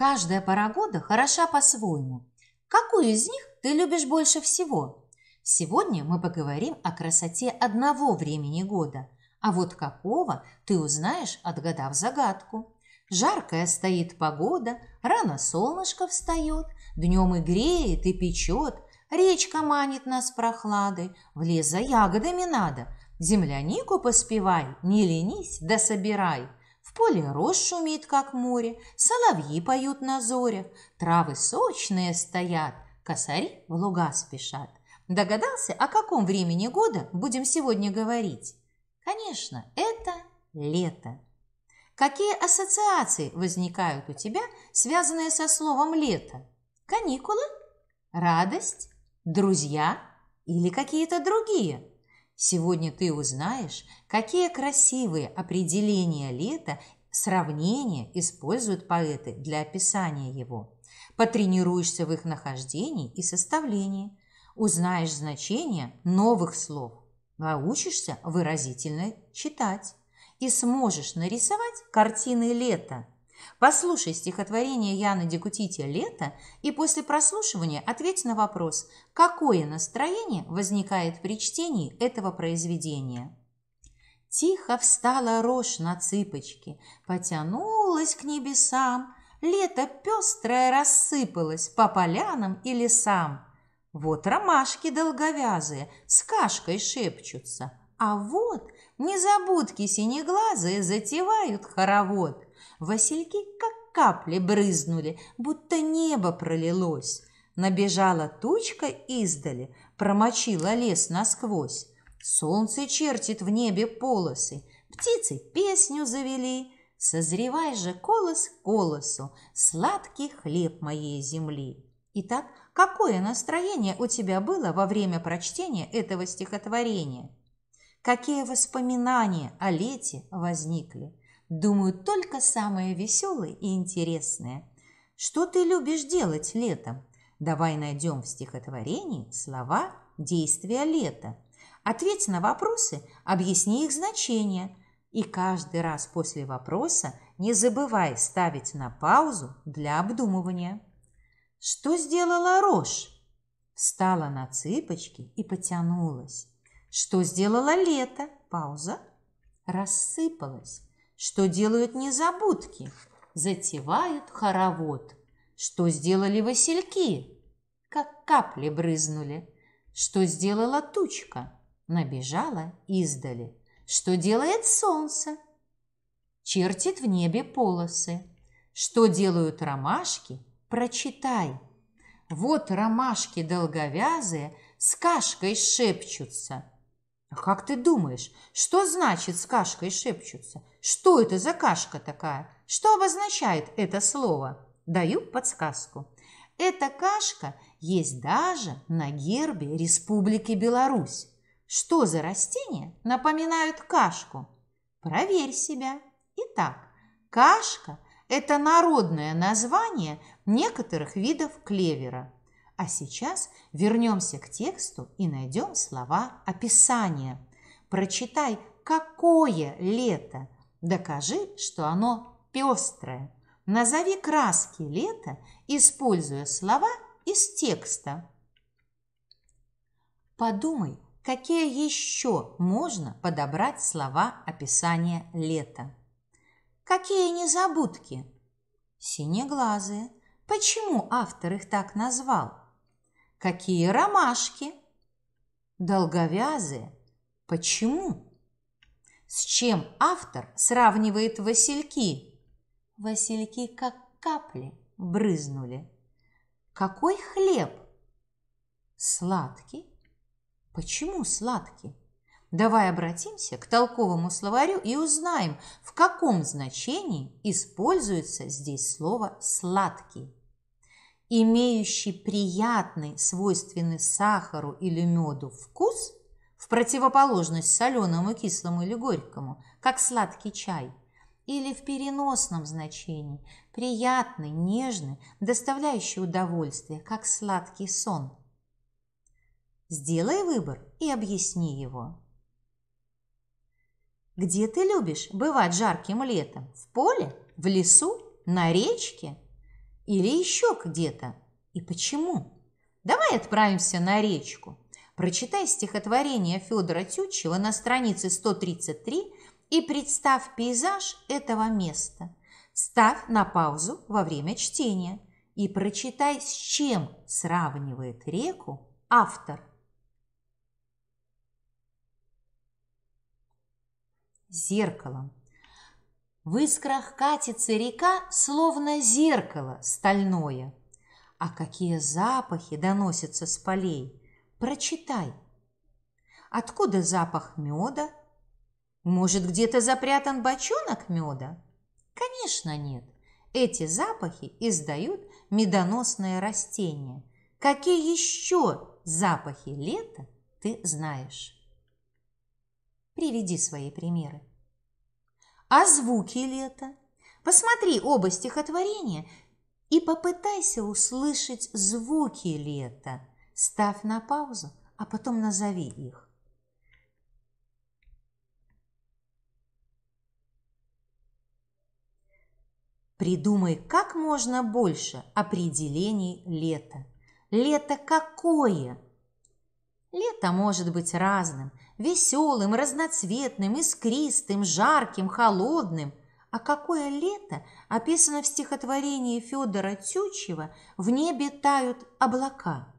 Каждая пора года хороша по-своему. Какую из них ты любишь больше всего? Сегодня мы поговорим о красоте одного времени года, а вот какого ты узнаешь, отгадав загадку. Жаркая стоит погода, рано солнышко встает, днем и греет, и печет, речка манит нас прохладой, в лес за ягодами надо, землянику поспевай, не ленись, да собирай – в поле рожь шумит, как море, соловьи поют на зорях, травы сочные стоят, косари в луга спешат. Догадался, о каком времени года будем сегодня говорить? Конечно, это лето. Какие ассоциации возникают у тебя, связанные со словом «лето»? Каникулы? Радость? Друзья? Или какие-то другие? Сегодня ты узнаешь, какие красивые определения лета, сравнения используют поэты для описания его. Потренируешься в их нахождении и составлении. Узнаешь значение новых слов. Научишься выразительно читать. И сможешь нарисовать картины лета – Послушай стихотворение Яна Декутития «Лето» и после прослушивания ответь на вопрос, какое настроение возникает при чтении этого произведения. Тихо встала рожь на цыпочки, потянулась к небесам, лето пестрое рассыпалось по полянам и лесам. Вот ромашки долговязые с кашкой шепчутся, а вот незабудки синеглазые затевают хоровод – Васильки как капли брызнули, будто небо пролилось. Набежала тучка издали, промочила лес насквозь. Солнце чертит в небе полосы, птицы песню завели. Созревай же колос колосу, сладкий хлеб моей земли. Итак, какое настроение у тебя было во время прочтения этого стихотворения? Какие воспоминания о лете возникли? Думаю, только самое веселое и интересное. Что ты любишь делать летом? Давай найдем в стихотворении слова «действия лета». Ответь на вопросы, объясни их значение. И каждый раз после вопроса не забывай ставить на паузу для обдумывания. Что сделала Рош? Встала на цыпочки и потянулась. Что сделала лето? Пауза. Рассыпалась что делают незабудки, затевают хоровод, что сделали васильки, как капли брызнули, что сделала тучка, набежала издали, что делает солнце, чертит в небе полосы, что делают ромашки, прочитай. Вот ромашки долговязые с кашкой шепчутся – а как ты думаешь, что значит с кашкой шепчутся? Что это за кашка такая? Что обозначает это слово? Даю подсказку. Эта кашка есть даже на гербе Республики Беларусь. Что за растения напоминают кашку? Проверь себя. Итак, кашка – это народное название некоторых видов клевера – а сейчас вернемся к тексту и найдем слова описания. Прочитай, какое лето. Докажи, что оно пестрое. Назови краски лета, используя слова из текста. Подумай, какие еще можно подобрать слова описания лета. Какие незабудки? Синеглазые. Почему автор их так назвал? Какие ромашки? Долговязые. Почему? С чем автор сравнивает васильки? Васильки как капли брызнули. Какой хлеб? Сладкий. Почему сладкий? Давай обратимся к толковому словарю и узнаем, в каком значении используется здесь слово «сладкий» имеющий приятный, свойственный сахару или меду вкус, в противоположность соленому, кислому или горькому, как сладкий чай, или в переносном значении, приятный, нежный, доставляющий удовольствие, как сладкий сон. Сделай выбор и объясни его. Где ты любишь бывать жарким летом? В поле? В лесу? На речке? или еще где-то? И почему? Давай отправимся на речку. Прочитай стихотворение Федора Тютчева на странице 133 и представь пейзаж этого места. Ставь на паузу во время чтения и прочитай, с чем сравнивает реку автор. Зеркалом. В искрах катится река, словно зеркало стальное. А какие запахи доносятся с полей! Прочитай. Откуда запах меда? Может, где-то запрятан бочонок меда? Конечно, нет. Эти запахи издают медоносные растения. Какие еще запахи лета ты знаешь? Приведи свои примеры а звуки лета. Посмотри оба стихотворения и попытайся услышать звуки лета. Ставь на паузу, а потом назови их. Придумай как можно больше определений лета. Лето какое? Лето может быть разным, веселым, разноцветным, искристым, жарким, холодным. А какое лето описано в стихотворении Федора Тючева «В небе тают облака»?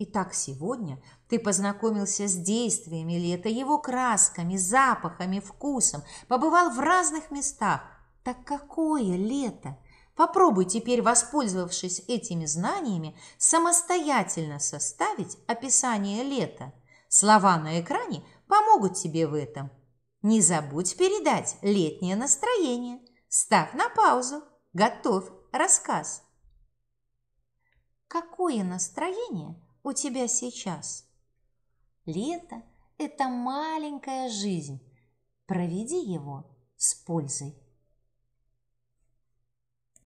Итак, сегодня ты познакомился с действиями лета, его красками, запахами, вкусом, побывал в разных местах. Так какое лето? Попробуй теперь, воспользовавшись этими знаниями, самостоятельно составить описание лета. Слова на экране помогут тебе в этом. Не забудь передать летнее настроение. Ставь на паузу. Готовь рассказ. Какое настроение у тебя сейчас? Лето – это маленькая жизнь. Проведи его с пользой.